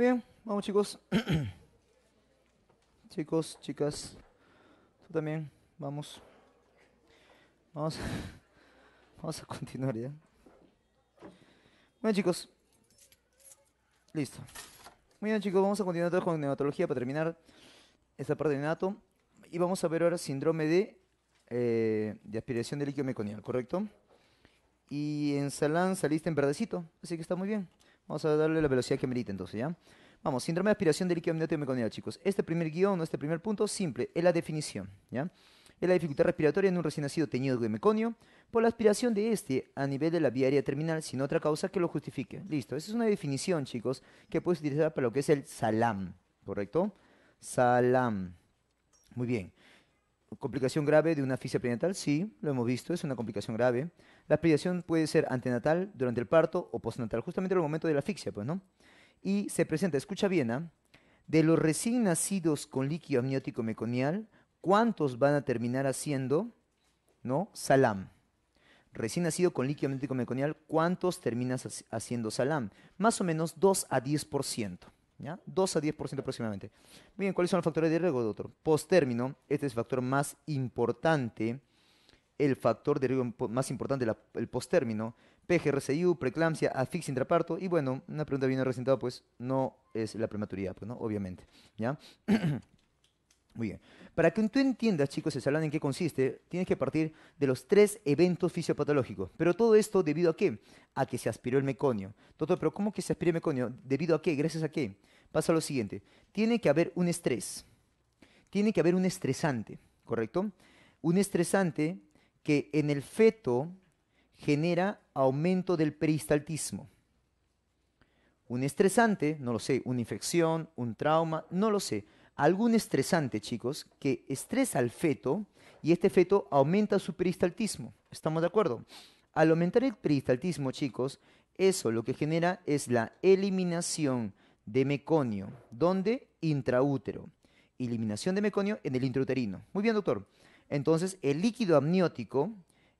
Muy bien, vamos chicos. chicos, chicas, tú también, vamos. Vamos, vamos a continuar ya. Bueno chicos, listo. Muy bien chicos, vamos a continuar con neonatología para terminar esta parte de nato Y vamos a ver ahora síndrome de, eh, de aspiración de líquido meconial, ¿correcto? Y en Salán saliste en verdecito, así que está muy bien. Vamos a darle la velocidad que merita entonces, ¿ya? Vamos, síndrome de aspiración de líquido amniótico meconial, chicos. Este primer guión, este primer punto, simple, es la definición, ¿ya? Es la dificultad respiratoria en un recién nacido teñido de meconio por la aspiración de este a nivel de la vía aérea terminal sin otra causa que lo justifique. Listo, esa es una definición, chicos, que puedes utilizar para lo que es el salam, ¿correcto? Salam. Muy bien. ¿Complicación grave de una asfixia prenatal? Sí, lo hemos visto, es una complicación grave. La aspiración puede ser antenatal, durante el parto o postnatal, justamente en el momento de la asfixia, pues, ¿no? Y se presenta, escucha bien, ¿ah? de los recién nacidos con líquido amniótico meconial, ¿cuántos van a terminar haciendo, ¿no? Salam. Recién nacido con líquido amniótico meconial, ¿cuántos terminas haciendo salam? Más o menos 2 a 10%. ¿Ya? 2 a 10% aproximadamente. bien, ¿cuáles son los factores de riesgo, doctor? Postérmino, este es el factor más importante, el factor de riesgo más importante, la, el postérmino, PGRCU, preeclampsia, asfixia intraparto, y bueno, una pregunta bien recentada, pues no es la prematuridad, pues, ¿no? Obviamente, ¿ya? Muy bien. Para que tú entiendas, chicos, el salón en qué consiste, tienes que partir de los tres eventos fisiopatológicos. Pero todo esto debido a qué? A que se aspiró el meconio. Doctor, pero ¿cómo que se aspira el meconio? ¿Debido a qué? ¿Gracias a qué? Pasa lo siguiente. Tiene que haber un estrés. Tiene que haber un estresante, ¿correcto? Un estresante que en el feto genera aumento del peristaltismo. Un estresante, no lo sé, una infección, un trauma, no lo sé algún estresante, chicos, que estresa al feto y este feto aumenta su peristaltismo. ¿Estamos de acuerdo? Al aumentar el peristaltismo, chicos, eso lo que genera es la eliminación de meconio. ¿Dónde? Intraútero. Eliminación de meconio en el intrauterino. Muy bien, doctor. Entonces, el líquido amniótico,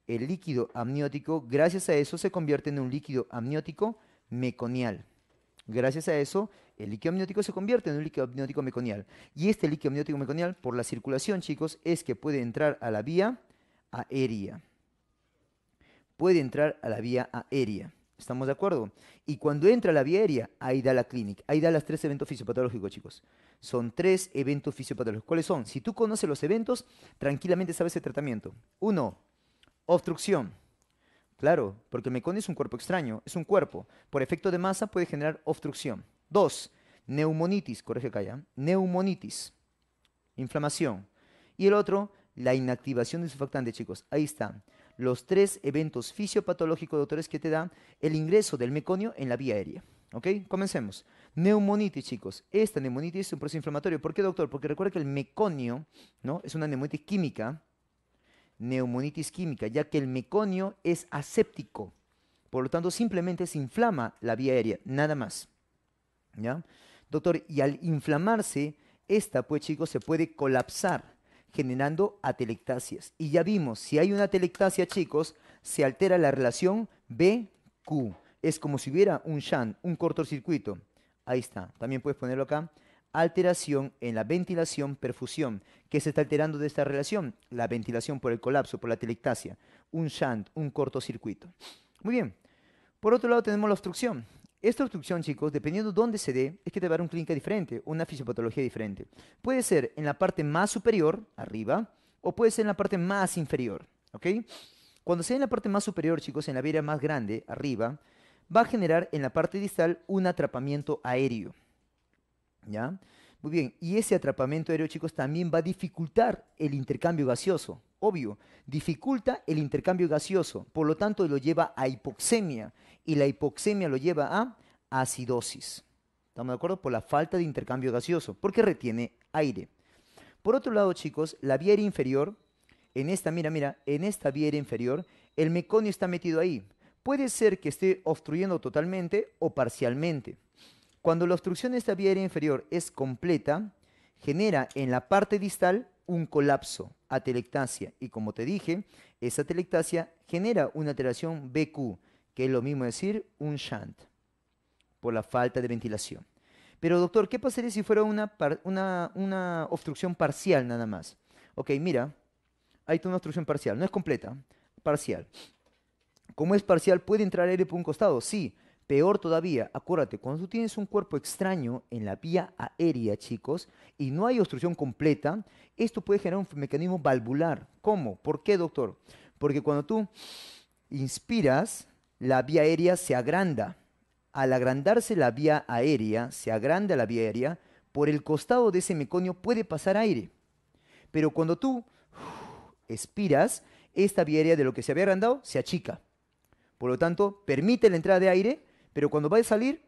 el líquido amniótico, gracias a eso se convierte en un líquido amniótico meconial. Gracias a eso, el líquido amniótico se convierte en un líquido amniótico meconial. Y este líquido amniótico meconial, por la circulación, chicos, es que puede entrar a la vía aérea. Puede entrar a la vía aérea. ¿Estamos de acuerdo? Y cuando entra a la vía aérea, ahí da la clínica. Ahí da los tres eventos fisiopatológicos, chicos. Son tres eventos fisiopatológicos. ¿Cuáles son? Si tú conoces los eventos, tranquilamente sabes el tratamiento. Uno, obstrucción. Claro, porque el meconio es un cuerpo extraño, es un cuerpo. Por efecto de masa puede generar obstrucción. Dos, neumonitis, corrige acá ya. Neumonitis, inflamación. Y el otro, la inactivación de surfactante, chicos. Ahí están los tres eventos fisiopatológicos, doctores, que te dan el ingreso del meconio en la vía aérea. ¿Ok? Comencemos. Neumonitis, chicos. Esta neumonitis es un proceso inflamatorio. ¿Por qué, doctor? Porque recuerda que el meconio ¿no? es una neumonitis química neumonitis química, ya que el meconio es aséptico. Por lo tanto, simplemente se inflama la vía aérea, nada más. ¿Ya? Doctor, y al inflamarse, esta, pues chicos, se puede colapsar, generando atelectasias. Y ya vimos, si hay una atelectasia, chicos, se altera la relación BQ. Es como si hubiera un shunt, un cortocircuito. Ahí está. También puedes ponerlo acá alteración en la ventilación-perfusión. ¿Qué se está alterando de esta relación? La ventilación por el colapso, por la telectasia, un shunt, un cortocircuito. Muy bien. Por otro lado tenemos la obstrucción. Esta obstrucción, chicos, dependiendo dónde se dé, es que te va a dar un clínica diferente, una fisiopatología diferente. Puede ser en la parte más superior, arriba, o puede ser en la parte más inferior, ¿ok? Cuando sea en la parte más superior, chicos, en la vía más grande, arriba, va a generar en la parte distal un atrapamiento aéreo. ¿ya? Muy bien, y ese atrapamiento aéreo, chicos, también va a dificultar el intercambio gaseoso. Obvio, dificulta el intercambio gaseoso, por lo tanto lo lleva a hipoxemia y la hipoxemia lo lleva a acidosis. ¿Estamos de acuerdo? Por la falta de intercambio gaseoso, porque retiene aire. Por otro lado, chicos, la vía aérea inferior, en esta, mira, mira, en esta vía aérea inferior, el meconio está metido ahí. Puede ser que esté obstruyendo totalmente o parcialmente. Cuando la obstrucción de esta vía aérea inferior es completa, genera en la parte distal un colapso, atelectasia. Y como te dije, esa atelectasia genera una alteración BQ, que es lo mismo decir un shunt, por la falta de ventilación. Pero doctor, ¿qué pasaría si fuera una, obstrucción parcial nada más? Ok, mira, hay una obstrucción parcial, no es completa, parcial. Como es parcial, ¿puede entrar aire por un costado? Sí, Peor todavía, acuérdate, cuando tú tienes un cuerpo extraño en la vía aérea, chicos, y no hay obstrucción completa, esto puede generar un mecanismo valvular. ¿Cómo? ¿Por qué, doctor? Porque cuando tú inspiras, la vía aérea se agranda. Al agrandarse la vía aérea, se agranda la vía aérea, por el costado de ese meconio puede pasar aire. Pero cuando tú expiras, esta vía aérea de lo que se había agrandado se achica. Por lo tanto, permite la entrada de aire, pero cuando va a salir,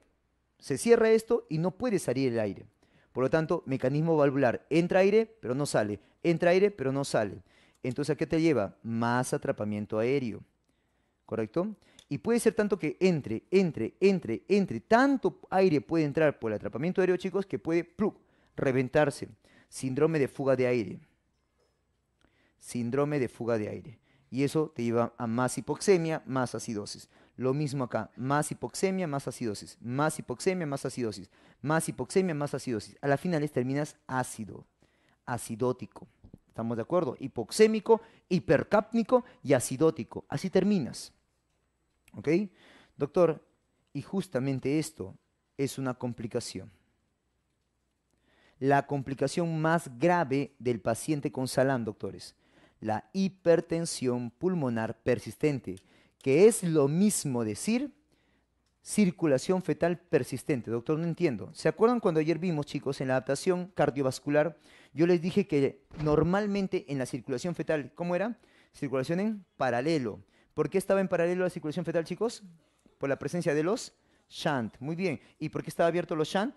se cierra esto y no puede salir el aire. Por lo tanto, mecanismo valvular, entra aire, pero no sale, entra aire, pero no sale. Entonces, ¿a qué te lleva? Más atrapamiento aéreo. ¿Correcto? Y puede ser tanto que entre, entre, entre, entre, tanto aire puede entrar por el atrapamiento aéreo, chicos, que puede reventarse. Síndrome de fuga de aire. Síndrome de fuga de aire. Y eso te lleva a más hipoxemia, más acidosis. Lo mismo acá, más hipoxemia, más acidosis, más hipoxemia, más acidosis, más hipoxemia, más acidosis. A la final terminas ácido, acidótico. ¿Estamos de acuerdo? Hipoxémico, hipercápnico y acidótico. Así terminas. ¿Ok? Doctor, y justamente esto es una complicación. La complicación más grave del paciente con Salam, doctores, la hipertensión pulmonar persistente que es lo mismo decir circulación fetal persistente. Doctor, no entiendo. ¿Se acuerdan cuando ayer vimos, chicos, en la adaptación cardiovascular, yo les dije que normalmente en la circulación fetal, ¿cómo era? Circulación en paralelo. ¿Por qué estaba en paralelo la circulación fetal, chicos? Por la presencia de los shunt. Muy bien. ¿Y por qué estaba abierto los shunt?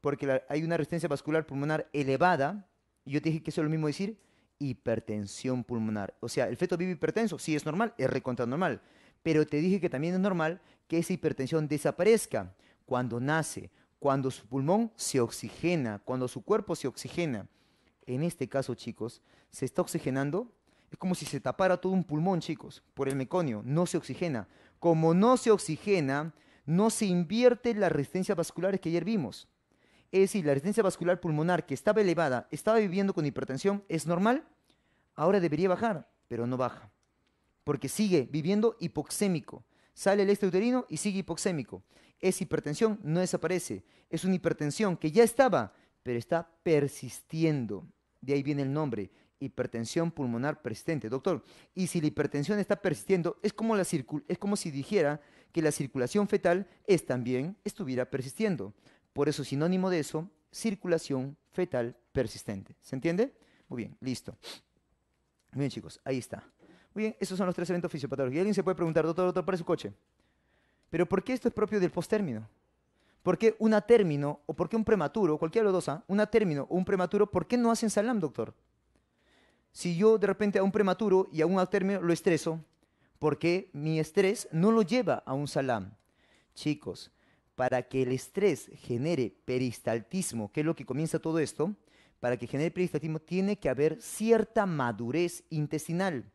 Porque hay una resistencia vascular pulmonar elevada. Y yo te dije que eso es lo mismo decir hipertensión pulmonar. O sea, el feto vive hipertenso, sí es normal, es recontra normal. Pero te dije que también es normal que esa hipertensión desaparezca cuando nace, cuando su pulmón se oxigena, cuando su cuerpo se oxigena. En este caso, chicos, se está oxigenando. Es como si se tapara todo un pulmón, chicos, por el meconio. No se oxigena. Como no se oxigena, no se invierte las resistencia vasculares que ayer vimos. Es decir, la resistencia vascular pulmonar que estaba elevada, estaba viviendo con hipertensión, es normal, ahora debería bajar, pero no baja porque sigue viviendo hipoxémico. Sale el uterino y sigue hipoxémico. Es hipertensión no desaparece. Es una hipertensión que ya estaba, pero está persistiendo. De ahí viene el nombre, hipertensión pulmonar persistente. Doctor, y si la hipertensión está persistiendo, es como, es como si dijera que la circulación fetal es también estuviera persistiendo. Por eso, sinónimo de eso, circulación fetal persistente. ¿Se entiende? Muy bien, listo. Muy bien, chicos, ahí está. Bien, esos son los tres eventos fisiopatológicos. Y alguien se puede preguntar, doctor, doctor, para su coche. Pero ¿por qué esto es propio del postérmino? ¿Por qué una término o por qué un prematuro, cualquiera de los dos, ah, una término o un prematuro, ¿por qué no hacen salam, doctor? Si yo de repente a un prematuro y a un término lo estreso, ¿por qué mi estrés no lo lleva a un salam? Chicos, para que el estrés genere peristaltismo, que es lo que comienza todo esto, para que genere peristaltismo tiene que haber cierta madurez intestinal.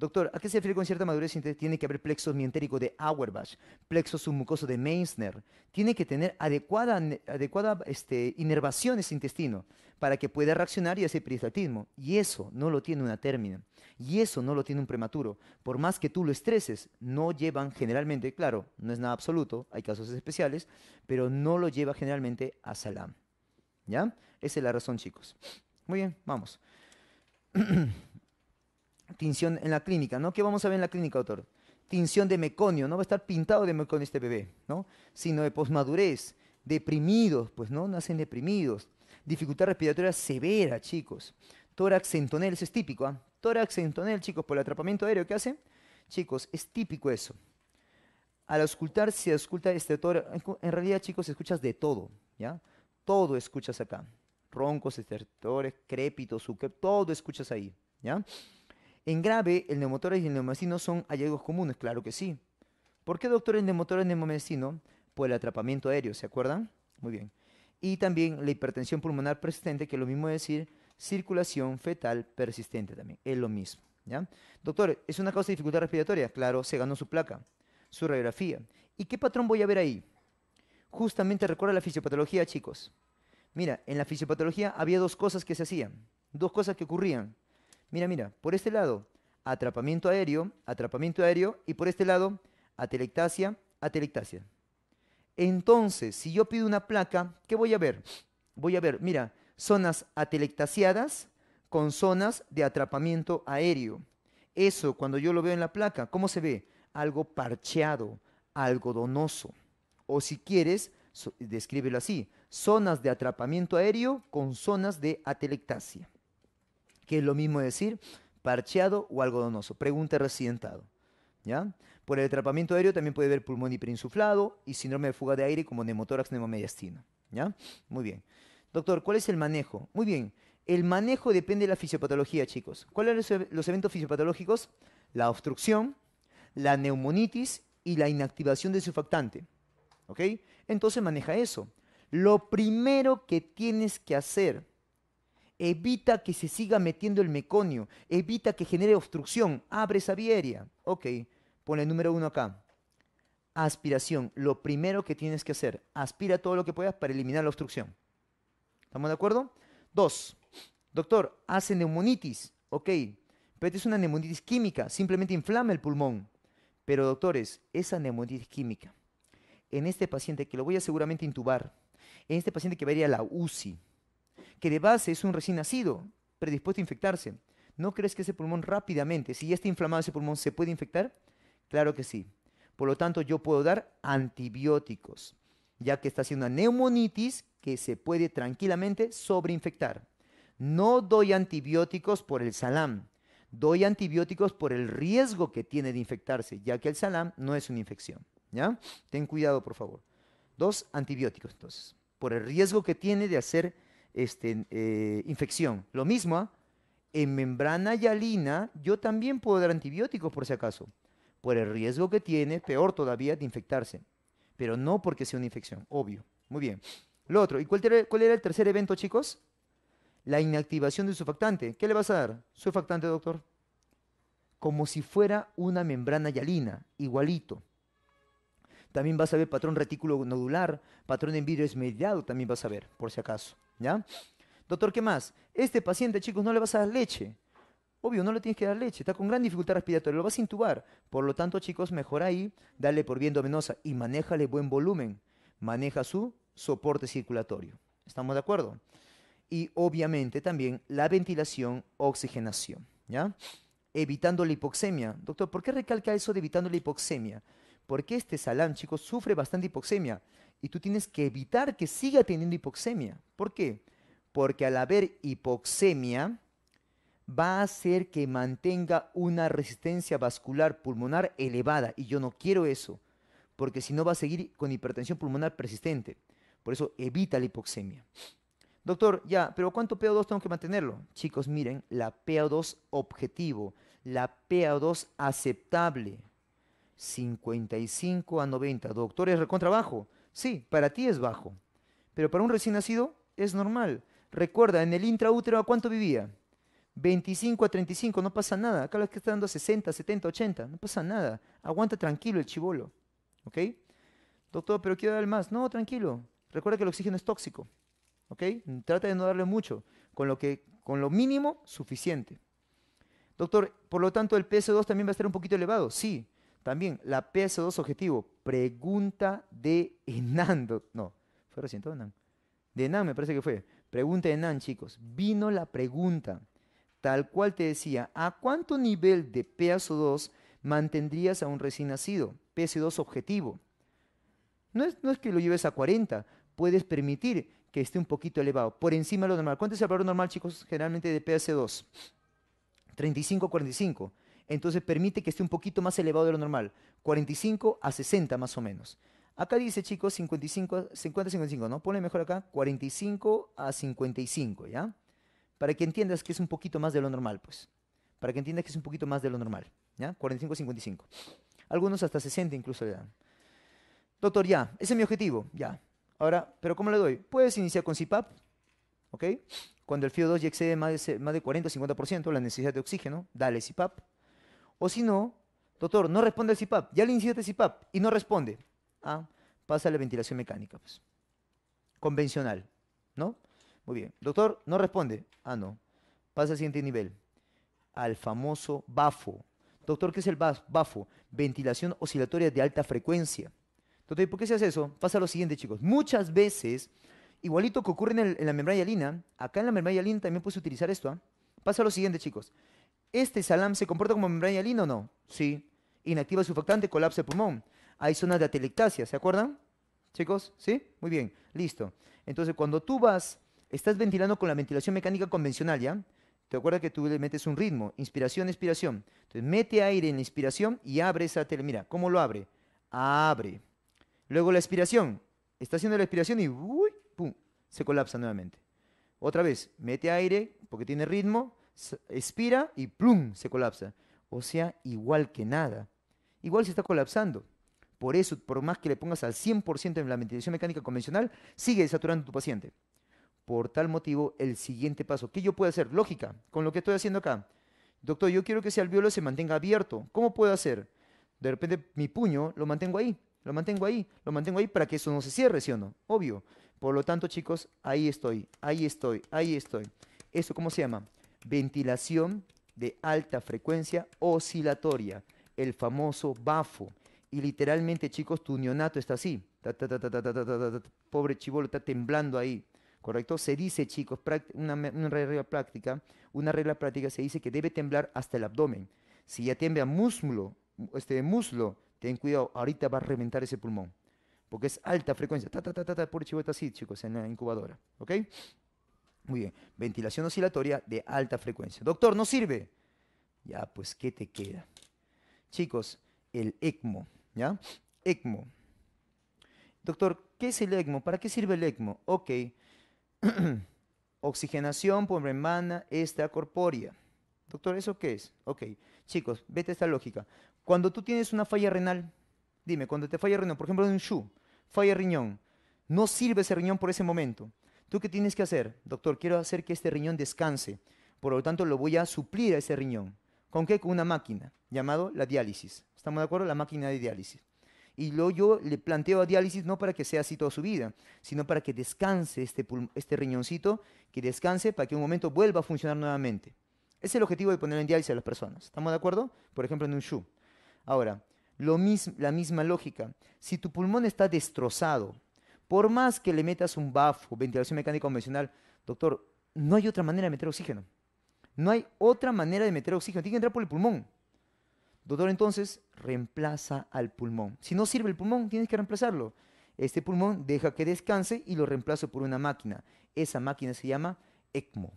Doctor, ¿a qué se refiere con cierta madurez? Tiene que haber plexo mientérico de Auerbach, plexo submucoso de Meissner. Tiene que tener adecuada, adecuada este, inervación ese intestino para que pueda reaccionar y hacer peristaltismo. Y eso no lo tiene una términa. Y eso no lo tiene un prematuro. Por más que tú lo estreses, no llevan generalmente, claro, no es nada absoluto, hay casos especiales, pero no lo lleva generalmente a salam. ¿Ya? Esa es la razón, chicos. Muy bien, vamos. tinción en la clínica, ¿no? ¿Qué vamos a ver en la clínica, doctor? Tinción de meconio, no va a estar pintado de meconio este bebé, ¿no? Sino de posmadurez, deprimidos, pues, ¿no? Nacen deprimidos. Dificultad respiratoria severa, chicos. Tórax en tonel, eso es típico, ¿ah? Tórax en tonel, chicos, por el atrapamiento aéreo, ¿qué hace? Chicos, es típico eso. Al auscultar, se ausculta este tórax. En realidad, chicos, escuchas de todo, ¿ya? Todo escuchas acá. Roncos, estertores, crépitos, todo escuchas ahí, ¿ya? En grave, el neumotórax y el neumocino son hallazgos comunes, claro que sí. ¿Por qué, doctor, el neumotórax y el Por el atrapamiento aéreo, ¿se acuerdan? Muy bien. Y también la hipertensión pulmonar persistente, que es lo mismo decir circulación fetal persistente también, es lo mismo. ¿ya? Doctor, ¿es una causa de dificultad respiratoria? Claro, se ganó su placa, su radiografía. ¿Y qué patrón voy a ver ahí? Justamente recuerda la fisiopatología, chicos. Mira, en la fisiopatología había dos cosas que se hacían, dos cosas que ocurrían Mira, mira, por este lado, atrapamiento aéreo, atrapamiento aéreo, y por este lado, atelectasia, atelectasia. Entonces, si yo pido una placa, ¿qué voy a ver? Voy a ver, mira, zonas atelectasiadas con zonas de atrapamiento aéreo. Eso, cuando yo lo veo en la placa, ¿cómo se ve? Algo parcheado, algo donoso. O si quieres, descríbelo así, zonas de atrapamiento aéreo con zonas de atelectasia que es lo mismo decir parcheado o algodonoso. Pregunta residentado. ¿Ya? Por el atrapamiento aéreo también puede haber pulmón hiperinsuflado y síndrome de fuga de aire como neumotórax neumomediastino. ¿Ya? Muy bien. Doctor, ¿cuál es el manejo? Muy bien. El manejo depende de la fisiopatología, chicos. ¿Cuáles son los eventos fisiopatológicos? La obstrucción, la neumonitis y la inactivación de surfactante. ¿Ok? Entonces maneja eso. Lo primero que tienes que hacer evita que se siga metiendo el meconio, evita que genere obstrucción, abre esa vía aérea. Ok, pone el número uno acá. Aspiración, lo primero que tienes que hacer, aspira todo lo que puedas para eliminar la obstrucción. ¿Estamos de acuerdo? Dos, doctor, hace neumonitis, ok, pero es una neumonitis química, simplemente inflama el pulmón. Pero doctores, esa neumonitis química, en este paciente que lo voy a seguramente intubar, en este paciente que va a ir a la UCI, que de base es un recién nacido, predispuesto a infectarse. ¿No crees que ese pulmón rápidamente, si ya está inflamado ese pulmón, se puede infectar? Claro que sí. Por lo tanto, yo puedo dar antibióticos, ya que está haciendo una neumonitis que se puede tranquilamente sobreinfectar. No doy antibióticos por el salam, doy antibióticos por el riesgo que tiene de infectarse, ya que el salam no es una infección. ¿ya? Ten cuidado, por favor. Dos antibióticos, entonces, por el riesgo que tiene de hacer este, eh, infección. Lo mismo, ¿ah? en membrana yalina yo también puedo dar antibióticos por si acaso, por el riesgo que tiene, peor todavía, de infectarse, pero no porque sea una infección, obvio. Muy bien. Lo otro, ¿y cuál, era, el tercer evento, chicos? La inactivación del surfactante. ¿Qué le vas a dar? Surfactante, doctor. Como si fuera una membrana yalina igualito. También vas a ver patrón retículo nodular, patrón en vidrio también vas a ver, por si acaso. ¿ya? Doctor, ¿qué más? Este paciente, chicos, no le vas a dar leche. Obvio, no le tienes que dar leche, está con gran dificultad respiratoria, lo vas a intubar. Por lo tanto, chicos, mejor ahí, dale por bien domenosa y manéjale buen volumen. Maneja su soporte circulatorio. ¿Estamos de acuerdo? Y obviamente también la ventilación, oxigenación, ¿ya? Evitando la hipoxemia. Doctor, ¿por qué recalca eso de evitando la hipoxemia? Porque este salán, chicos, sufre bastante hipoxemia y tú tienes que evitar que siga teniendo hipoxemia. ¿Por qué? Porque al haber hipoxemia va a hacer que mantenga una resistencia vascular pulmonar elevada y yo no quiero eso, porque si no va a seguir con hipertensión pulmonar persistente. Por eso evita la hipoxemia. Doctor, ya, pero ¿cuánto PO2 tengo que mantenerlo? Chicos, miren, la PO2 objetivo, la PO2 aceptable, 55 a 90. Doctor, es recontrabajo. Sí, para ti es bajo, pero para un recién nacido es normal. Recuerda, en el intraútero, ¿a cuánto vivía? 25 a 35, no pasa nada. Acá lo que está dando 60, 70, 80, no pasa nada. Aguanta tranquilo el chivolo. ¿Ok? Doctor, pero quiero darle más. No, tranquilo. Recuerda que el oxígeno es tóxico. ¿Ok? Trata de no darle mucho. Con lo, que, con lo mínimo, suficiente. Doctor, por lo tanto, el PS2 también va a estar un poquito elevado. Sí, también la PS2 objetivo, pregunta de Enando. No, fue recién todo Enan. De Enan me parece que fue. Pregunta de Enan, chicos. Vino la pregunta, tal cual te decía, ¿a cuánto nivel de pso 2 mantendrías a un recién nacido? PS2 objetivo. No es, no es que lo lleves a 40, puedes permitir que esté un poquito elevado, por encima de lo normal. ¿Cuánto es el valor normal, chicos, generalmente de PS2? 35, 45 entonces permite que esté un poquito más elevado de lo normal, 45 a 60 más o menos. Acá dice, chicos, 55, 50, 55, ¿no? pone mejor acá, 45 a 55, ¿ya? Para que entiendas que es un poquito más de lo normal, pues. Para que entiendas que es un poquito más de lo normal, ¿ya? 45 a 55. Algunos hasta 60 incluso le dan. Doctor, ya, ese es mi objetivo, ya. Ahora, ¿pero cómo le doy? Puedes iniciar con CPAP, ¿ok? Cuando el FIO2 ya excede más de, más de 40 o 50% la necesidad de oxígeno, dale CPAP. O si no, doctor, no responde al CIPAP, ya le el CIPAP y no responde. Ah, pasa a la ventilación mecánica, pues. Convencional, ¿no? Muy bien. Doctor, no responde. Ah, no. Pasa al siguiente nivel, al famoso BAFO. Doctor, ¿qué es el BAFO? Ventilación oscilatoria de alta frecuencia. ¿y ¿por qué se hace eso? Pasa lo siguiente, chicos. Muchas veces, igualito que ocurre en, la membrana hialina, acá en la membrana hialina también puedes utilizar esto. Pasa ¿ah? Pasa lo siguiente, chicos. ¿Este salam se comporta como membrana lino o no? Sí. Inactiva el surfactante, colapsa el pulmón. Hay zonas de atelectasia, ¿se acuerdan? Chicos, ¿sí? Muy bien, listo. Entonces, cuando tú vas, estás ventilando con la ventilación mecánica convencional, ¿ya? Te acuerdas que tú le metes un ritmo, inspiración, expiración. Entonces, mete aire en la inspiración y abre esa tele. Mira, ¿cómo lo abre? Abre. Luego la expiración. Está haciendo la expiración y se colapsa nuevamente. Otra vez, mete aire porque tiene ritmo, expira y plum, se colapsa. O sea, igual que nada. Igual se está colapsando. Por eso, por más que le pongas al 100% en la ventilación mecánica convencional, sigue saturando tu paciente. Por tal motivo, el siguiente paso, ¿qué yo puedo hacer? Lógica, con lo que estoy haciendo acá. Doctor, yo quiero que ese alveolo se mantenga abierto. ¿Cómo puedo hacer? De repente mi puño lo mantengo ahí, lo mantengo ahí, lo mantengo ahí para que eso no se cierre, ¿sí o no? Obvio. Por lo tanto, chicos, ahí estoy, ahí estoy, ahí estoy. ¿Eso cómo se llama? ventilación de alta frecuencia oscilatoria, el famoso bafo. Y literalmente, chicos, tu neonato está así. pobre chivolo está temblando ahí. ¿Correcto? Se dice, chicos, una, regla práctica, una regla práctica se dice que debe temblar hasta el abdomen. Si ya tiembla muslo, este muslo, ten cuidado, ahorita va a reventar ese pulmón. Porque es alta frecuencia. Ta, pobre chivolo está así, chicos, en la incubadora. ¿Ok? Muy bien, ventilación oscilatoria de alta frecuencia. Doctor, ¿no sirve? Ya, pues, ¿qué te queda? Chicos, el ECMO, ¿ya? ECMO. Doctor, ¿qué es el ECMO? ¿Para qué sirve el ECMO? Ok. Oxigenación por membrana extracorpórea. Doctor, ¿eso qué es? Ok. Chicos, vete esta lógica. Cuando tú tienes una falla renal, dime, cuando te falla el riñón, por ejemplo, en un shoe, falla riñón, no sirve ese riñón por ese momento. ¿Tú qué tienes que hacer? Doctor, quiero hacer que este riñón descanse. Por lo tanto, lo voy a suplir a ese riñón. ¿Con qué? Con una máquina llamado la diálisis. ¿Estamos de acuerdo? La máquina de diálisis. Y lo yo le planteo a diálisis no para que sea así toda su vida, sino para que descanse este, este riñoncito, que descanse para que un momento vuelva a funcionar nuevamente. es el objetivo de poner en diálisis a las personas. ¿Estamos de acuerdo? Por ejemplo, en un shoe. Ahora, lo la misma lógica. Si tu pulmón está destrozado, por más que le metas un BAF ventilación mecánica convencional, doctor, no hay otra manera de meter oxígeno. No hay otra manera de meter oxígeno. Tiene que entrar por el pulmón. Doctor, entonces, reemplaza al pulmón. Si no sirve el pulmón, tienes que reemplazarlo. Este pulmón deja que descanse y lo reemplazo por una máquina. Esa máquina se llama ECMO.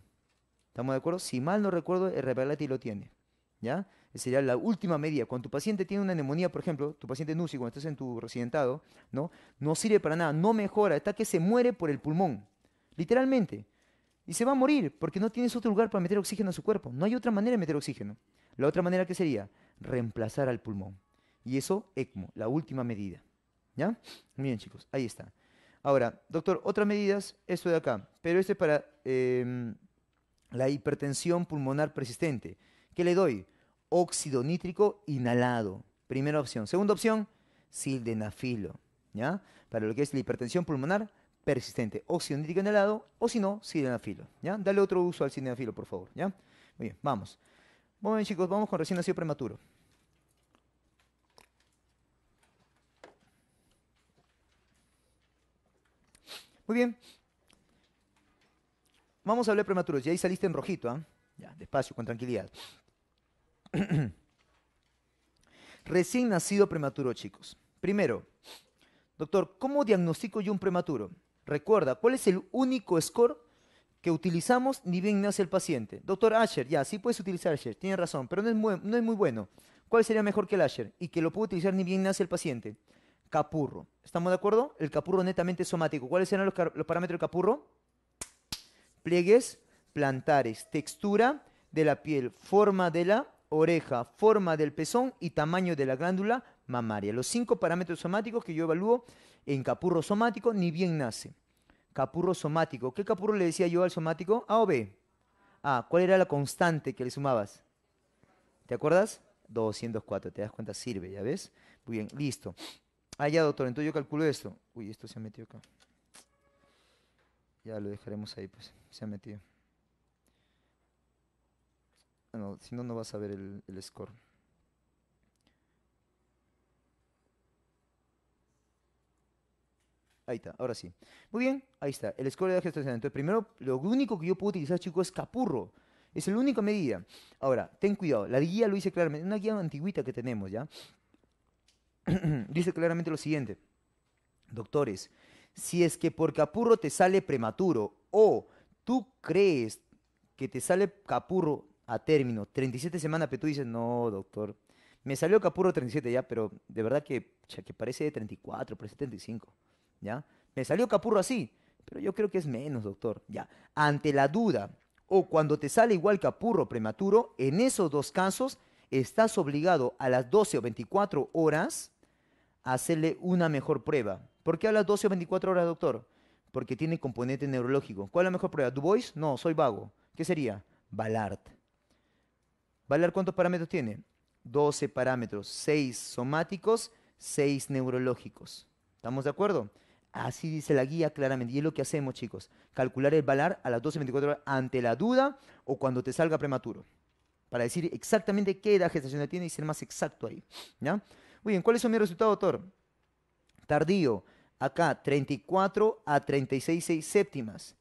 ¿Estamos de acuerdo? Si mal no recuerdo, el Revelati lo tiene. ¿Ya? Eh, sería la última medida. Cuando tu paciente tiene una neumonía, por ejemplo, tu paciente NUSI, cuando estás en tu residentado, ¿no? no sirve para nada, no mejora, está que se muere por el pulmón, literalmente. Y se va a morir porque no tienes otro lugar para meter oxígeno a su cuerpo. No hay otra manera de meter oxígeno. La otra manera que sería reemplazar al pulmón. Y eso, ECMO, la última medida. ¿Ya? Muy bien, chicos, ahí está. Ahora, doctor, otras medidas, esto de acá, pero este es para em, la hipertensión pulmonar persistente. ¿Qué le doy? óxido nítrico inhalado. Primera opción. Segunda opción, sildenafilo. ¿ya? Para lo que es la hipertensión pulmonar persistente, óxido nítrico inhalado o si no, sildenafilo. ¿ya? Dale otro uso al sildenafilo, por favor. ¿ya? Muy bien, vamos. Muy bien, chicos, vamos con recién nacido prematuro. Muy bien. Vamos a hablar prematuros. Ya ahí saliste en rojito, ¿ah? Ya, despacio, con tranquilidad. Recién nacido prematuro, chicos. Primero, doctor, ¿cómo diagnostico yo un prematuro? Recuerda, ¿cuál es el único score que utilizamos ni bien nace el paciente? Doctor Asher, ya, sí puedes utilizar Asher, tiene razón, pero no es, muy, bueno. ¿Cuál sería mejor que el Asher? Y que lo puedo utilizar ni bien nace el paciente. Capurro. ¿Estamos de acuerdo? El capurro netamente somático. ¿Cuáles serán los, los parámetros del capurro? Pliegues plantares, textura de la piel, forma de la oreja, forma del pezón y tamaño de la glándula mamaria. Los cinco parámetros somáticos que yo evalúo en capurro somático ni bien nace. Capurro somático. ¿Qué capurro le decía yo al somático? A o B. A. ¿Cuál era la constante que le sumabas? ¿Te acuerdas? 204. ¿Te das cuenta? Sirve, ¿ya ves? Muy bien, listo. Ah, ya, doctor. Entonces yo calculo esto. Uy, esto se ha metido acá. Ya lo dejaremos ahí, pues. Se ha metido. No, si no, no vas a ver el, score. Ahí está, ahora sí. Muy bien, ahí está. El score de la gestación. Entonces, primero, lo único que yo puedo utilizar, chicos, es capurro. Es la única medida. Ahora, ten cuidado. La guía lo dice claramente. Una guía antiguita que tenemos, ¿ya? dice claramente lo siguiente. Doctores, si es que por capurro te sale prematuro o tú crees que te sale capurro a término. 37 semanas, pero tú dices, no, doctor. Me salió capurro 37 ya, pero de verdad que, que parece 34, parece 75. ¿Ya? Me salió capurro así, pero yo creo que es menos, doctor. Ya. Ante la duda o cuando te sale igual capurro prematuro, en esos dos casos estás obligado a las 12 o 24 horas a hacerle una mejor prueba. ¿Por qué a las 12 o 24 horas, doctor? Porque tiene componente neurológico. ¿Cuál es la mejor prueba? ¿Dubois? No, soy vago. ¿Qué sería? Ballard. Valar, ¿cuántos parámetros tiene? 12 parámetros, 6 somáticos, 6 neurológicos. ¿Estamos de acuerdo? Así dice la guía claramente. Y es lo que hacemos, chicos. Calcular el valar a las 12.24 horas ante la duda o cuando te salga prematuro. Para decir exactamente qué edad gestacional tiene y ser más exacto ahí. ¿ya? Muy bien, ¿cuáles son mis resultados, doctor? Tardío, acá 34 a 36 6 séptimas.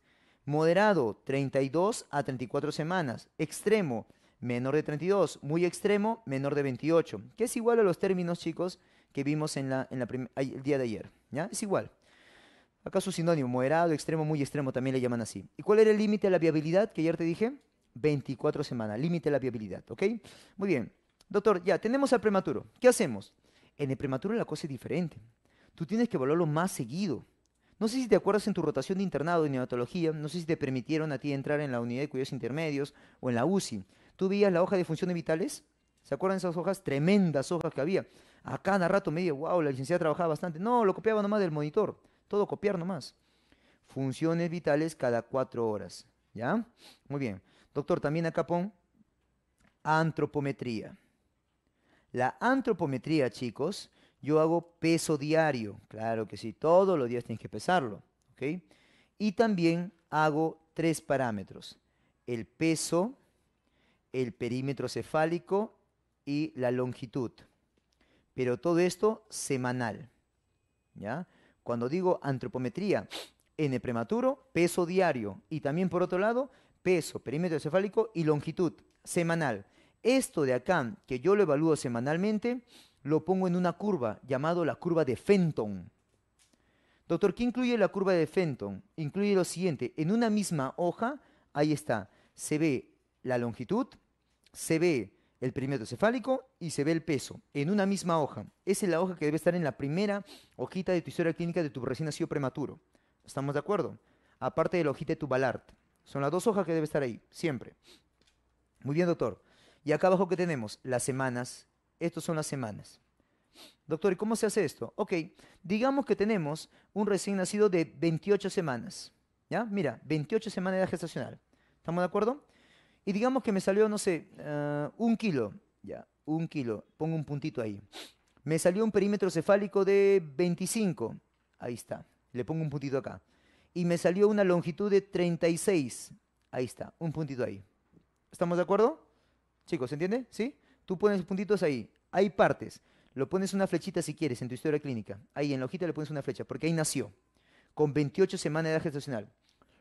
Moderado, 32 a 34 semanas. Extremo, menor de 32, muy extremo, menor de 28, que es igual a los términos, chicos, que vimos en la, en la el día de ayer, ¿ya? Es igual. Acá su sinónimo, moderado, extremo, muy extremo, también le llaman así. ¿Y cuál era el límite de la viabilidad que ayer te dije? 24 semanas, límite de la viabilidad, ¿ok? Muy bien. Doctor, ya, tenemos al prematuro. ¿Qué hacemos? En el prematuro la cosa es diferente. Tú tienes que evaluarlo más seguido. No sé si te acuerdas en tu rotación de internado de neonatología, no sé si te permitieron a ti entrar en la unidad de cuidados intermedios o en la UCI. Tú veías la hoja de funciones vitales, ¿se acuerdan esas hojas? Tremendas hojas que había. A cada rato me decía, wow, la licenciada trabajaba bastante. No, lo copiaba nomás del monitor, todo copiar nomás. Funciones vitales cada cuatro horas, ¿ya? Muy bien. Doctor, también acá pon antropometría. La antropometría, chicos, yo hago peso diario. Claro que sí, todos los días tienes que pesarlo. ¿ok? Y también hago tres parámetros. El peso, el perímetro cefálico y la longitud. Pero todo esto semanal. ¿ya? Cuando digo antropometría en el prematuro, peso diario y también por otro lado, peso, perímetro cefálico y longitud semanal. Esto de acá, que yo lo evalúo semanalmente, lo pongo en una curva llamado la curva de Fenton. Doctor, ¿qué incluye la curva de Fenton? Incluye lo siguiente, en una misma hoja, ahí está, se ve la longitud, se ve el perímetro cefálico y se ve el peso en una misma hoja. Esa es la hoja que debe estar en la primera hojita de tu historia clínica de tu recién nacido prematuro. ¿Estamos de acuerdo? Aparte de la hojita de tu BALART, Son las dos hojas que debe estar ahí, siempre. Muy bien, doctor. Y acá abajo que tenemos las semanas. Estas son las semanas. Doctor, ¿y cómo se hace esto? Ok, digamos que tenemos un recién nacido de 28 semanas. ¿Ya? Mira, 28 semanas de edad gestacional. ¿Estamos de acuerdo? Y digamos que me salió, no sé, eh, un kilo. Ya, un kilo. Pongo un puntito ahí. Me salió un perímetro cefálico de 25. Ahí está. Le pongo un puntito acá. Y me salió una longitud de 36. Ahí está. Un puntito ahí. ¿Estamos de acuerdo? Chicos, ¿se entiende? ¿Sí? Tú pones puntitos ahí. Hay partes. Lo pones una flechita si quieres en tu historia clínica. Ahí en la hojita le pones una flecha, porque ahí nació. Con 28 semanas de edad gestacional.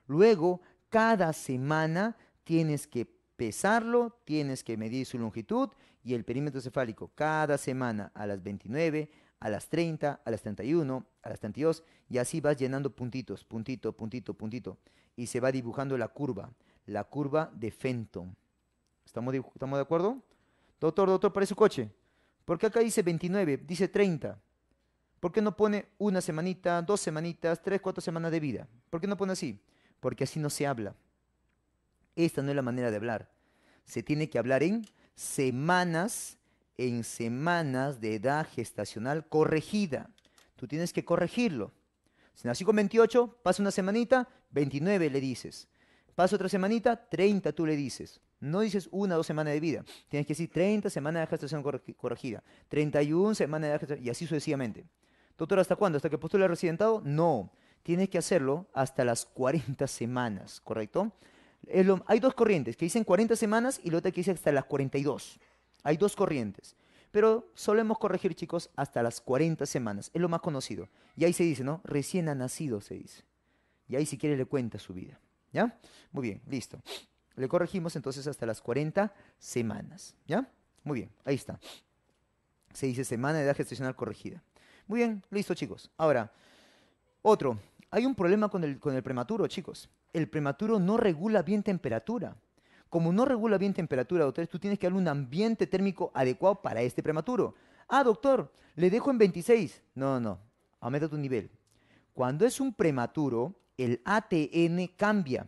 Luego, cada semana tienes que pesarlo, tienes que medir su longitud y el perímetro cefálico cada semana a las 29, a las 30, a las 31, a las 32 y así vas llenando puntitos, puntito, puntito, puntito y se va dibujando la curva, la curva de Fenton. ¿Estamos, de acuerdo? Doctor, doctor, para su coche. ¿Por qué acá dice 29? Dice 30. ¿Por qué no pone una semanita, dos semanitas, tres, cuatro semanas de vida? ¿Por qué no pone así? Porque así no se habla. Esta no es la manera de hablar. Se tiene que hablar en semanas, en semanas de edad gestacional corregida. Tú tienes que corregirlo. Si nací con 28, pasa una semanita, 29 le dices. Pasa otra semanita, 30 tú le dices. No dices una o dos semanas de vida. Tienes que decir 30 semanas de gestación corregida, 31 semanas de gestación, y así sucesivamente. Doctor, ¿hasta cuándo? ¿Hasta que postule residentado? No. Tienes que hacerlo hasta las 40 semanas, ¿correcto? hay dos corrientes, que dicen 40 semanas y la otra que dice hasta las 42. Hay dos corrientes. Pero solemos corregir, chicos, hasta las 40 semanas. Es lo más conocido. Y ahí se dice, ¿no? Recién ha nacido, se dice. Y ahí si quiere le cuenta su vida. ¿Ya? Muy bien, listo. Le corregimos entonces hasta las 40 semanas. ¿Ya? Muy bien, ahí está. Se dice semana de edad gestacional corregida. Muy bien, listo, chicos. Ahora, otro. Hay un problema con el, con el prematuro, chicos el prematuro no regula bien temperatura. Como no regula bien temperatura, doctor, tú tienes que darle un ambiente térmico adecuado para este prematuro. Ah, doctor, le dejo en 26. No, no, aumenta tu nivel. Cuando es un prematuro, el ATN cambia.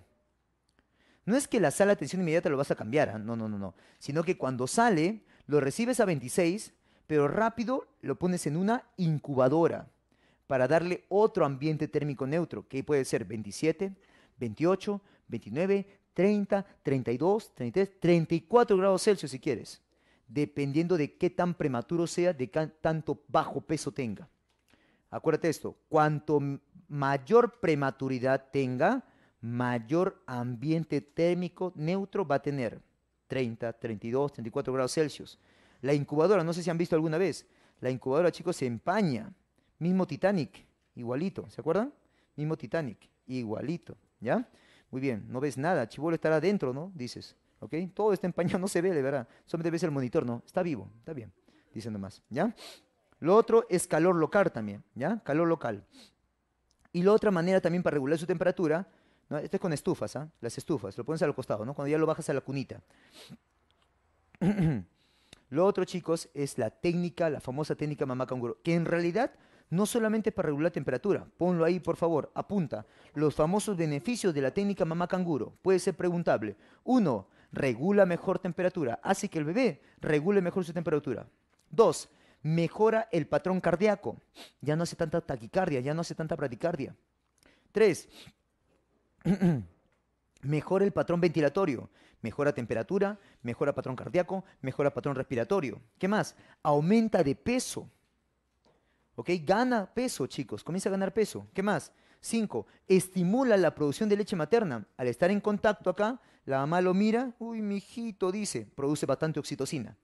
No es que la sala de atención inmediata lo vas a cambiar, ¿ah? no, no, no, no. Sino que cuando sale, lo recibes a 26, pero rápido lo pones en una incubadora para darle otro ambiente térmico neutro, que puede ser 27, 28, 29, 30, 32, 33, 34 grados Celsius si quieres, dependiendo de qué tan prematuro sea, de qué tanto bajo peso tenga. Acuérdate esto, cuanto mayor prematuridad tenga, mayor ambiente térmico neutro va a tener. 30, 32, 34 grados Celsius. La incubadora, no sé si han visto alguna vez, la incubadora, chicos, se empaña. Mismo Titanic, igualito, ¿se acuerdan? Mismo Titanic, igualito. ¿Ya? Muy bien, no ves nada, Chibolo estará adentro, ¿no? Dices, ¿ok? Todo está empañado, no se ve, de verdad. Solamente ves el monitor, ¿no? Está vivo, está bien, dice nomás, ¿ya? Lo otro es calor local también, ¿ya? Calor local. Y la otra manera también para regular su temperatura, ¿no? esto es con estufas, ¿ah? Las estufas, lo pones al costado, ¿no? Cuando ya lo bajas a la cunita. lo otro, chicos, es la técnica, la famosa técnica mamá canguro, que en realidad no solamente para regular temperatura, ponlo ahí por favor, apunta, los famosos beneficios de la técnica mamá canguro, puede ser preguntable. Uno, regula mejor temperatura, hace que el bebé regule mejor su temperatura. Dos, mejora el patrón cardíaco, ya no hace tanta taquicardia, ya no hace tanta bradicardia. Tres, mejora el patrón ventilatorio, mejora temperatura, mejora patrón cardíaco, mejora patrón respiratorio. ¿Qué más? Aumenta de peso. ¿Ok? Gana peso, chicos. Comienza a ganar peso. ¿Qué más? Cinco, estimula la producción de leche materna. Al estar en contacto acá, la mamá lo mira, uy, mijito, dice, produce bastante oxitocina.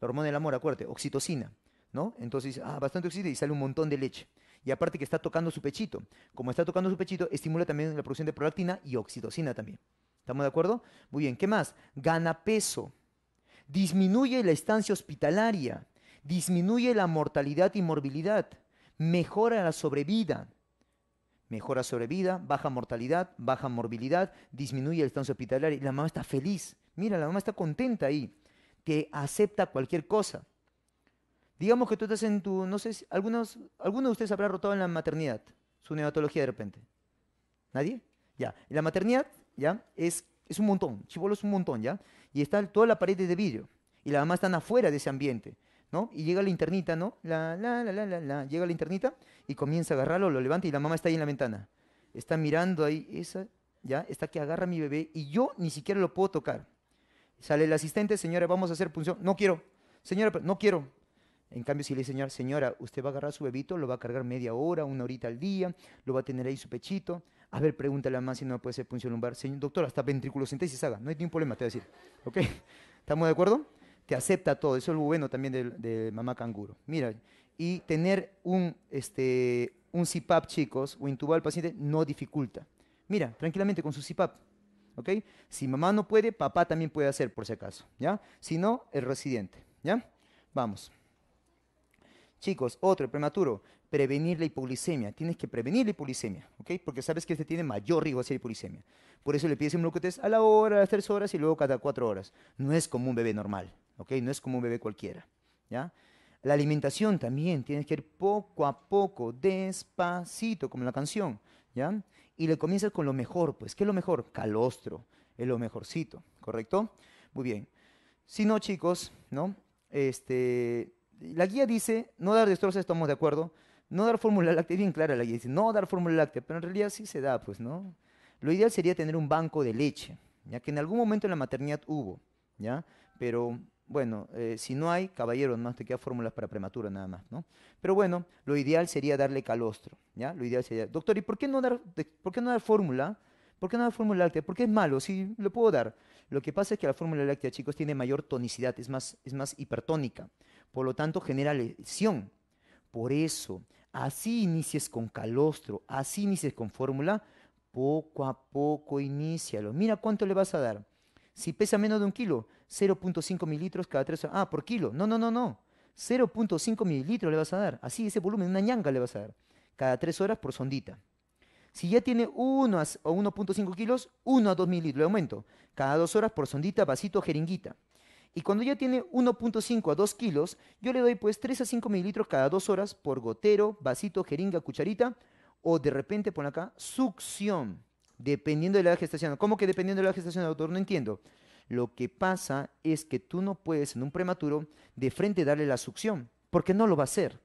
La hormona del amor, acuérdate, oxitocina, ¿no? Entonces, ah, bastante oxitocina y sale un montón de leche. Y aparte que está tocando su pechito. Como está tocando su pechito, estimula también la producción de prolactina y oxitocina también. ¿Estamos de acuerdo? Muy bien, ¿qué más? Gana peso. Disminuye la estancia hospitalaria disminuye la mortalidad y morbilidad, mejora la sobrevida. Mejora sobrevida, baja mortalidad, baja morbilidad, disminuye el estancia hospitalario y la mamá está feliz. Mira, la mamá está contenta ahí. Que acepta cualquier cosa. Digamos que tú estás en tu, no sé, si, algunos, algunos de ustedes Habrán rotado en la maternidad, su neonatología de repente. ¿Nadie? Ya. En la maternidad, ya, es, es un montón, chivolo es un montón, ya. Y está toda la pared de vidrio. Y la mamá está afuera de ese ambiente. ¿no? Y llega la internita, ¿no? La, la, la, la, la, Llega la internita y comienza a agarrarlo, lo levanta y la mamá está ahí en la ventana. Está mirando ahí, esa, ya, está que agarra mi bebé y yo ni siquiera lo puedo tocar. Sale el asistente, señora, vamos a hacer punción. No quiero, señora, no quiero. En cambio, si le dice, señora, usted va a agarrar su bebito, lo va a cargar media hora, una horita al día, lo va a tener ahí su pechito. A ver, pregúntale a mamá si no puede hacer punción lumbar. Señor, doctor, hasta ventriculocentesis haga, no hay ningún problema, te voy a decir. ¿Ok? ¿Estamos de acuerdo? te acepta todo. Eso es lo bueno también de, mamá canguro. Mira, y tener un, este, un CPAP, chicos, o intubar al paciente no dificulta. Mira, tranquilamente con su CPAP. ¿Ok? Si mamá no puede, papá también puede hacer, por si acaso. ¿Ya? Si no, el residente. ¿Ya? Vamos. Chicos, otro, prematuro, prevenir la hipoglicemia. Tienes que prevenir la hipoglicemia, ¿ok? Porque sabes que este tiene mayor riesgo de hacer hipoglicemia. Por eso le pides un test a la hora, a las tres horas y luego cada cuatro horas. No es como un bebé normal, no es como un bebé cualquiera, ¿ya? La alimentación también, tiene que ir poco a poco, despacito, como la canción, ¿ya? Y le comienzas con lo mejor, pues, ¿qué es lo mejor? Calostro, es lo mejorcito, ¿correcto? Muy bien. Si no, chicos, ¿no? Este, la guía dice, no dar destrozos, estamos de acuerdo, no dar fórmula láctea, bien clara la guía, dice, no dar fórmula láctea, pero en realidad sí se da, pues, ¿no? Lo ideal sería tener un banco de leche, ya que en algún momento en la maternidad hubo, ¿ya? Pero bueno, eh, si no hay, caballero, más te queda fórmulas para prematura nada más, ¿no? Pero bueno, lo ideal sería darle calostro, ¿ya? Lo ideal sería, doctor, ¿y por qué no dar, por qué no dar fórmula? ¿Por qué no dar fórmula láctea? Porque es malo, sí, lo puedo dar. Lo que pasa es que la fórmula láctea, chicos, tiene mayor tonicidad, es más, es más hipertónica. Por lo tanto, genera lesión. Por eso, así inicies con calostro, así inicies con fórmula, poco a poco inícialo. Mira cuánto le vas a dar. Si pesa menos de un kilo, 0.5 mililitros cada tres horas. Ah, por kilo. No, no, no, no. 0.5 mililitros le vas a dar. Así, ese volumen, una ñanga le vas a dar. Cada 3 horas por sondita. Si ya tiene 1 o 1.5 kilos, 1 a 2 mililitros. de aumento. Cada 2 horas por sondita, vasito, jeringuita. Y cuando ya tiene 1.5 a 2 kilos, yo le doy pues 3 a 5 mililitros cada 2 horas por gotero, vasito, jeringa, cucharita. O de repente pon acá succión, dependiendo de la gestación. ¿Cómo que dependiendo de la gestación, doctor? No entiendo. Lo que pasa es que tú no puedes en un prematuro de frente darle la succión, porque no lo va a hacer,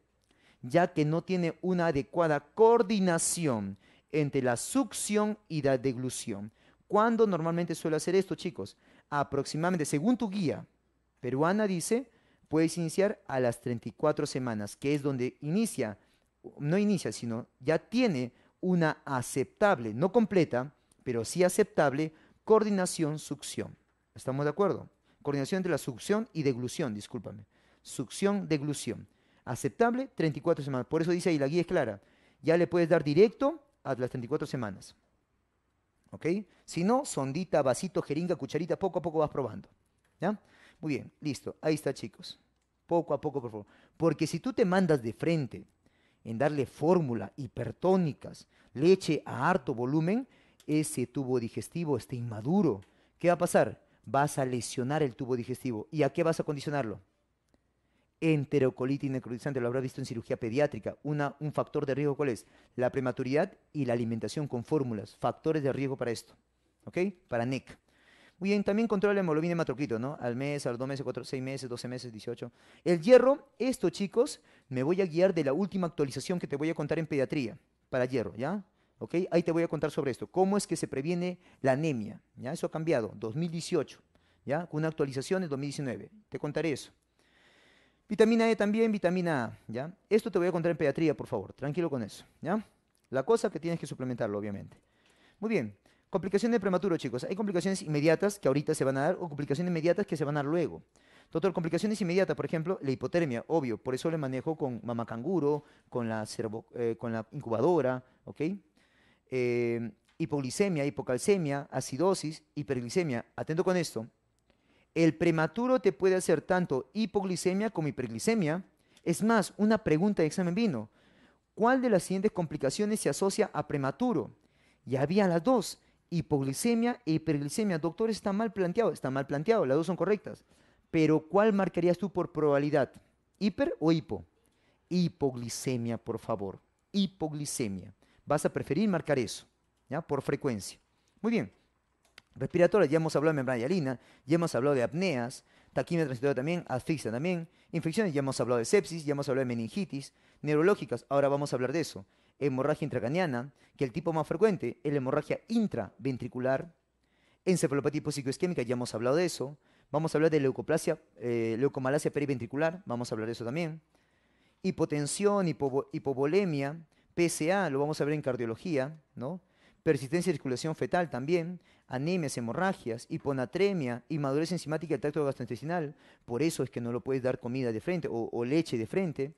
ya que no tiene una adecuada coordinación entre la succión y la deglución. ¿Cuándo normalmente suele hacer esto, chicos? Aproximadamente, según tu guía peruana dice, puedes iniciar a las 34 semanas, que es donde inicia, no inicia, sino ya tiene una aceptable, no completa, pero sí aceptable, coordinación-succión. ¿Estamos de acuerdo? Coordinación entre la succión y deglución, discúlpame. Succión, deglución. Aceptable, 34 semanas. Por eso dice ahí, la guía es clara. Ya le puedes dar directo a las 34 semanas. ¿Ok? Si no, sondita, vasito, jeringa, cucharita, poco a poco vas probando. ¿Ya? Muy bien, listo. Ahí está, chicos. Poco a poco, por favor. Porque si tú te mandas de frente en darle fórmula hipertónicas, leche a harto volumen, ese tubo digestivo está inmaduro. ¿Qué va a pasar? vas a lesionar el tubo digestivo. ¿Y a qué vas a condicionarlo? Enterocolitis necrotizante, lo habrás visto en cirugía pediátrica. Una, un factor de riesgo, ¿cuál es? La prematuridad y la alimentación con fórmulas, factores de riesgo para esto, ¿ok? Para NEC. Muy bien, también controla la hemoglobina hematocrito, ¿no? Al mes, a los dos meses, cuatro, seis meses, doce meses, dieciocho. El hierro, esto chicos, me voy a guiar de la última actualización que te voy a contar en pediatría para hierro, ¿ya? Ahí te voy a contar sobre esto. ¿Cómo es que se previene la anemia? ¿Ya? Eso ha cambiado, 2018, ¿ya? Con una actualización en 2019. Te contaré eso. Vitamina E también, vitamina A, ¿ya? Esto te voy a contar en pediatría, por favor, tranquilo con eso, ¿ya? La cosa que tienes que suplementarlo, obviamente. Muy bien, complicaciones de prematuro, chicos. Hay complicaciones inmediatas que ahorita se van a dar o complicaciones inmediatas que se van a dar luego. Doctor, complicaciones inmediatas, por ejemplo, la hipotermia, obvio, por eso le manejo con mamacanguro, con la, eh, con la incubadora, ¿ok? Eh, hipoglicemia, hipocalcemia, acidosis, hiperglicemia. Atento con esto. El prematuro te puede hacer tanto hipoglicemia como hiperglicemia. Es más, una pregunta de examen vino. ¿Cuál de las siguientes complicaciones se asocia a prematuro? ya había las dos, hipoglicemia e hiperglicemia. Doctor, está mal planteado. Está mal planteado, las dos son correctas. Pero ¿cuál marcarías tú por probabilidad? ¿Hiper o hipo? Hipoglicemia, por favor. Hipoglicemia vas a preferir marcar eso, ¿ya? Por frecuencia. Muy bien. Respiratoria, ya hemos hablado de membrana yalina, ya hemos hablado de apneas, taquimia transitoria también, asfixia también, infecciones, ya hemos hablado de sepsis, ya hemos hablado de meningitis, neurológicas, ahora vamos a hablar de eso. Hemorragia intracaniana, que el tipo más frecuente es la hemorragia intraventricular. Encefalopatía hipo-psicoesquémica, ya hemos hablado de eso. Vamos a hablar de leucoplasia, eh, leucomalacia periventricular, vamos a hablar de eso también. Hipotensión, hipovolemia, PCA, lo vamos a ver en cardiología, ¿no? Persistencia de circulación fetal también, anemias, hemorragias, hiponatremia, inmadurez enzimática del tracto gastrointestinal, por eso es que no lo puedes dar comida de frente o, leche de frente,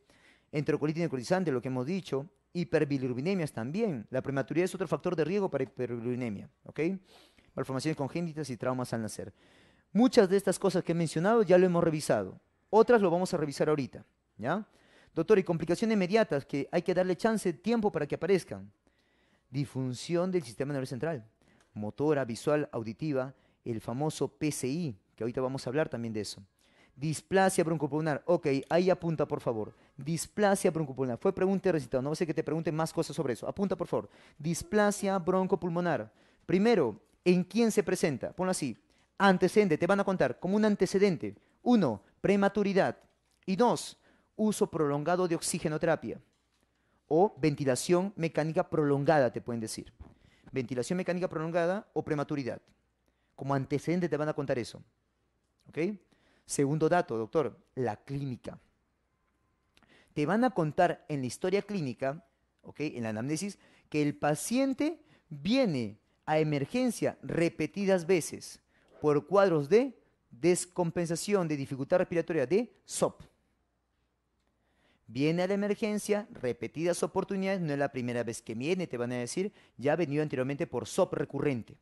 enterocolitis necrotizante, lo que hemos dicho, hiperbilirubinemias también, la prematuridad es otro factor de riesgo para hiperbilirubinemia, ¿ok? Malformaciones congénitas y traumas al nacer. Muchas de estas cosas que he mencionado ya lo hemos revisado, otras lo vamos a revisar ahorita, ¿ya? Doctor, y complicaciones inmediatas que hay que darle chance, tiempo para que aparezcan. Disfunción del sistema nervioso central, motora, visual, auditiva, el famoso PCI, que ahorita vamos a hablar también de eso. Displasia broncopulmonar. Ok, ahí apunta, por favor. Displasia broncopulmonar. Fue pregunta y recitado. No sé que te pregunten más cosas sobre eso. Apunta, por favor. Displasia broncopulmonar. Primero, ¿en quién se presenta? Ponlo así. Antecedente. Te van a contar como un antecedente. Uno, prematuridad. Y dos, uso prolongado de oxigenoterapia o ventilación mecánica prolongada, te pueden decir. Ventilación mecánica prolongada o prematuridad. Como antecedente te van a contar eso. ¿Ok? Segundo dato, doctor, la clínica. Te van a contar en la historia clínica, ¿ok? En la anamnesis, que el paciente viene a emergencia repetidas veces por cuadros de descompensación de dificultad respiratoria, de SOP. Viene a la emergencia, repetidas oportunidades, no es la primera vez que viene, te van a decir, ya ha venido anteriormente por SOP recurrente.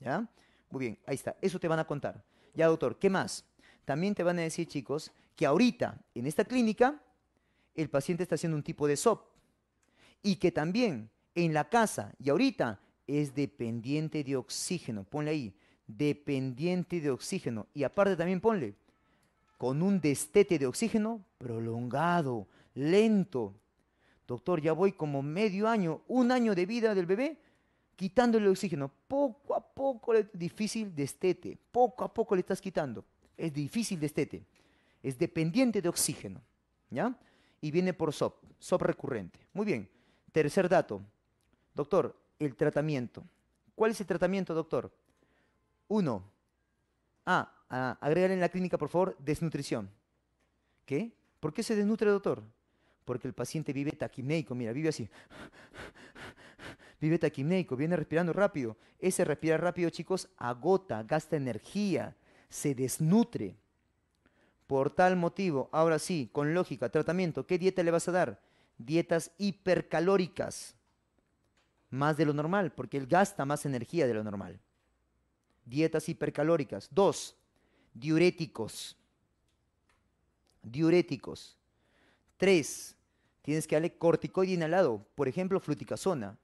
¿Ya? Muy bien, ahí está, eso te van a contar. Ya, doctor, ¿qué más? También te van a decir, chicos, que ahorita, en esta clínica, el paciente está haciendo un tipo de SOP. Y que también en la casa y ahorita es dependiente de oxígeno. Ponle ahí, dependiente de oxígeno. Y aparte también ponle, con un destete de oxígeno prolongado, lento. Doctor, ya voy como medio año, un año de vida del bebé, quitándole el oxígeno. Poco a poco, le, difícil destete. Poco a poco le estás quitando. Es difícil destete. Es dependiente de oxígeno. ¿Ya? Y viene por SOP, SOP recurrente. Muy bien. Tercer dato. Doctor, el tratamiento. ¿Cuál es el tratamiento, doctor? Uno. A a agregar en la clínica, por favor, desnutrición. ¿Qué? ¿Por qué se desnutre doctor? Porque el paciente vive taquiméico. mira, vive así. Vive taquiméico. viene respirando rápido. Ese respirar rápido, chicos, agota, gasta energía, se desnutre. Por tal motivo, ahora sí, con lógica, tratamiento, ¿qué dieta le vas a dar? Dietas hipercalóricas, más de lo normal, porque él gasta más energía de lo normal. Dietas hipercalóricas. Dos, diuréticos. Diuréticos. Tres, tienes que darle corticoide inhalado, por ejemplo, fluticasona,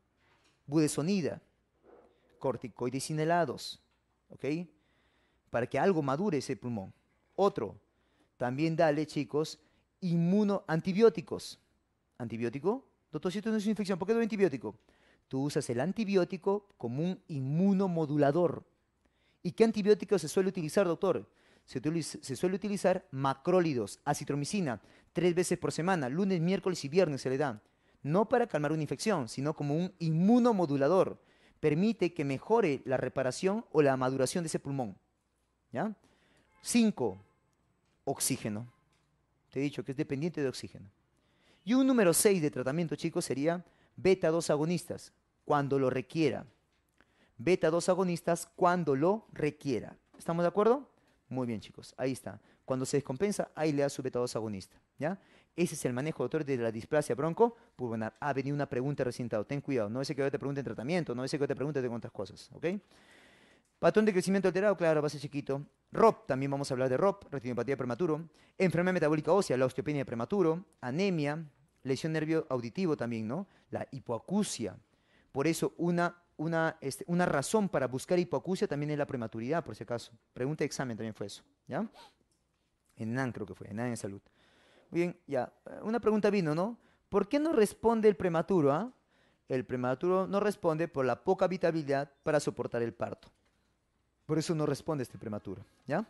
budesonida, corticoides inhalados, ¿ok? Para que algo madure ese pulmón. Otro, también dale, chicos, inmunoantibióticos. ¿Antibiótico? Doctor, si esto no es una infección, ¿por qué doy antibiótico? Tú usas el antibiótico como un inmunomodulador. ¿Y qué antibiótico se suele utilizar, doctor? se, suele utilizar macrólidos, acitromicina, tres veces por semana, lunes, miércoles y viernes se le da. No para calmar una infección, sino como un inmunomodulador. Permite que mejore la reparación o la maduración de ese pulmón. ¿Ya? Cinco, oxígeno. Te he dicho que es dependiente de oxígeno. Y un número seis de tratamiento, chicos, sería beta-2 agonistas, cuando lo requiera. Beta-2 agonistas, cuando lo requiera. ¿Estamos de acuerdo? Muy bien, chicos, ahí está. Cuando se descompensa, ahí le da su beta-2 agonista, ¿ya? Ese es el manejo doctor de la displasia bronco-pulmonar. Ha ah, venido una pregunta recién Ten cuidado, no es que te pregunte en tratamiento, no es que te pregunte de cuántas cosas, ¿ok? Patrón de crecimiento alterado, claro, va a ser chiquito. ROP, también vamos a hablar de ROP, retinopatía prematuro. Enfermedad metabólica ósea, la osteopenia prematuro, anemia, lesión nervio auditivo también, ¿no? La hipoacusia. Por eso una una, este, una razón para buscar hipoacusia también es la prematuridad, por si acaso. Pregunta de examen también fue eso, ¿ya? En NAN creo que fue, en NAN en salud. Muy bien, ya. Eh, una pregunta vino, ¿no? ¿Por qué no responde el prematuro, ah? El prematuro no responde por la poca habitabilidad para soportar el parto. Por eso no responde este prematuro, ¿ya?